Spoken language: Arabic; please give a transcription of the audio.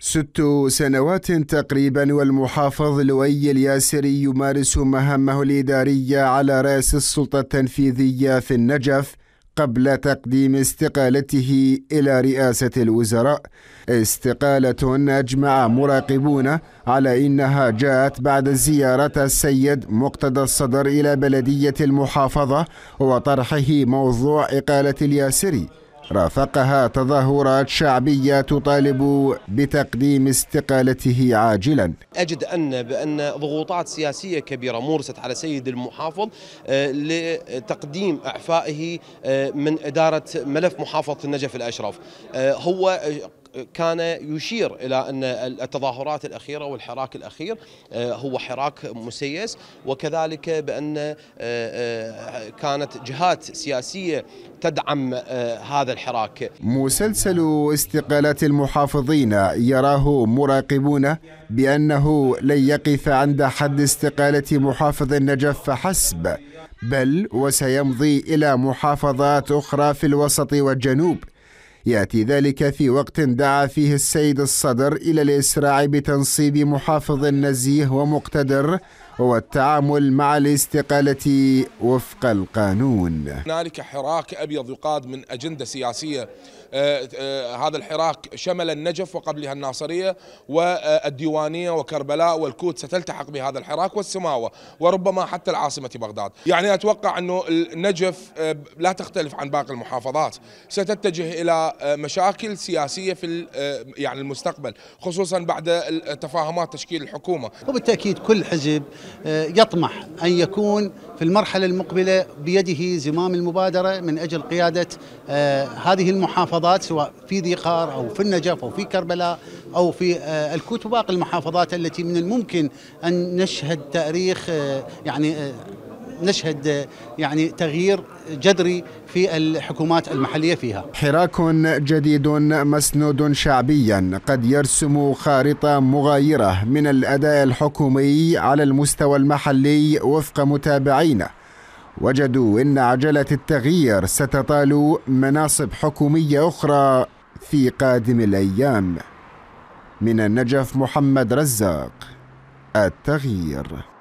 ست سنوات تقريبا والمحافظ لؤي الياسري يمارس مهامه الإدارية على رأس السلطة التنفيذية في النجف قبل تقديم استقالته إلى رئاسة الوزراء استقالة أجمع مراقبون على إنها جاءت بعد زيارة السيد مقتدى الصدر إلى بلدية المحافظة وطرحه موضوع إقالة الياسري رافقها تظاهرات شعبية تطالب بتقديم استقالته عاجلا أجد أن بأن ضغوطات سياسية كبيرة مورست على سيد المحافظ آه، لتقديم أعفائه آه، من إدارة ملف محافظة النجف الأشرف آه، هو كان يشير إلى أن التظاهرات الأخيرة والحراك الأخير آه، هو حراك مسيس وكذلك بأن آه، آه، كانت جهات سياسية تدعم هذا الحراك مسلسل استقالات المحافظين يراه مراقبون بأنه لن يقف عند حد استقالة محافظ النجف فحسب بل وسيمضي إلى محافظات أخرى في الوسط والجنوب يأتي ذلك في وقت دعا فيه السيد الصدر إلى الإسراع بتنصيب محافظ نزيه ومقتدر هو التعامل مع الاستقالة وفق القانون هنالك حراك أبيض يقاد من أجندة سياسية آه، آه، هذا الحراك شمل النجف وقبلها الناصرية والديوانية وكربلاء والكوت ستلتحق بهذا الحراك والسماوة وربما حتى العاصمة بغداد يعني أتوقع أنه النجف آه، لا تختلف عن باقي المحافظات ستتجه إلى مشاكل سياسية في يعني المستقبل خصوصا بعد تفاهمات تشكيل الحكومة وبالتأكيد كل حزب آه، يطمح أن يكون في المرحلة المقبلة بيده زمام المبادرة من أجل قيادة آه، هذه المحافظات سواء في ذي قار أو في النجف أو في كربلاء أو في آه، الكوت وباقي المحافظات التي من الممكن أن نشهد تاريخ يعني نشهد يعني تغيير جذري في الحكومات المحلية فيها حراك جديد مسنود شعبيا قد يرسم خارطة مغايرة من الأداء الحكومي على المستوى المحلي وفق متابعينا وجدوا إن عجلة التغيير ستطال مناصب حكومية أخرى في قادم الأيام من النجف محمد رزاق التغيير